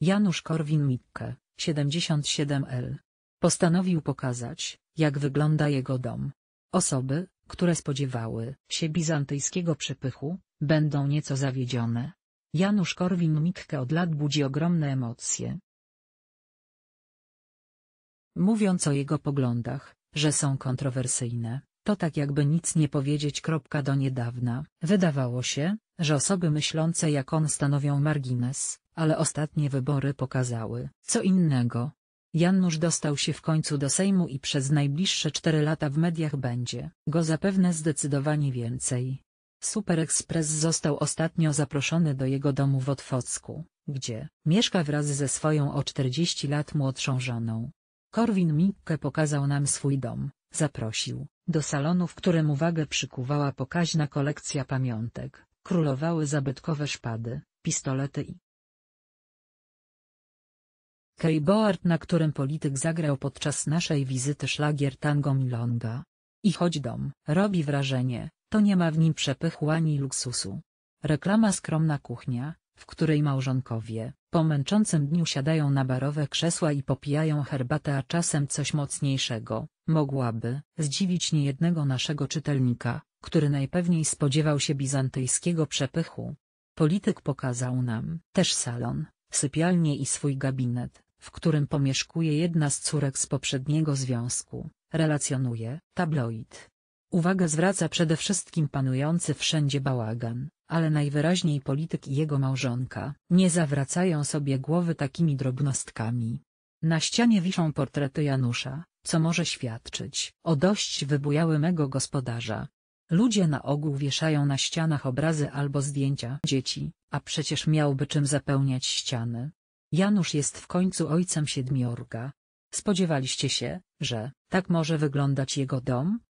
Janusz Korwin-Mikke, 77L. Postanowił pokazać, jak wygląda jego dom. Osoby, które spodziewały się bizantyjskiego przepychu, będą nieco zawiedzione. Janusz Korwin-Mikke od lat budzi ogromne emocje. Mówiąc o jego poglądach, że są kontrowersyjne, to tak jakby nic nie powiedzieć. Do niedawna wydawało się, że osoby myślące jak on stanowią margines, ale ostatnie wybory pokazały co innego. Janusz dostał się w końcu do Sejmu i przez najbliższe cztery lata w mediach będzie go zapewne zdecydowanie więcej. Super Express został ostatnio zaproszony do jego domu w Otwocku, gdzie mieszka wraz ze swoją o 40 lat młodszą żoną. Korwin Mikke pokazał nam swój dom, zaprosił do salonu, w którym uwagę przykuwała pokaźna kolekcja pamiątek, królowały zabytkowe szpady, pistolety i keyboard, na którym polityk zagrał podczas naszej wizyty szlagier tango milonga. I choć dom robi wrażenie, to nie ma w nim przepychu ani luksusu. Reklama skromna kuchnia, w której małżonkowie, po męczącym dniu siadają na barowe krzesła i popijają herbatę a czasem coś mocniejszego, mogłaby zdziwić niejednego naszego czytelnika, który najpewniej spodziewał się bizantyjskiego przepychu. Polityk pokazał nam też salon, sypialnię i swój gabinet, w którym pomieszkuje jedna z córek z poprzedniego związku, relacjonuje tabloid. Uwaga zwraca przede wszystkim panujący wszędzie bałagan, ale najwyraźniej polityk i jego małżonka nie zawracają sobie głowy takimi drobnostkami. Na ścianie wiszą portrety Janusza, co może świadczyć o dość wybujałymego gospodarza. Ludzie na ogół wieszają na ścianach obrazy albo zdjęcia dzieci, a przecież miałby czym zapełniać ściany. Janusz jest w końcu ojcem siedmiorga. Spodziewaliście się, że tak może wyglądać jego dom?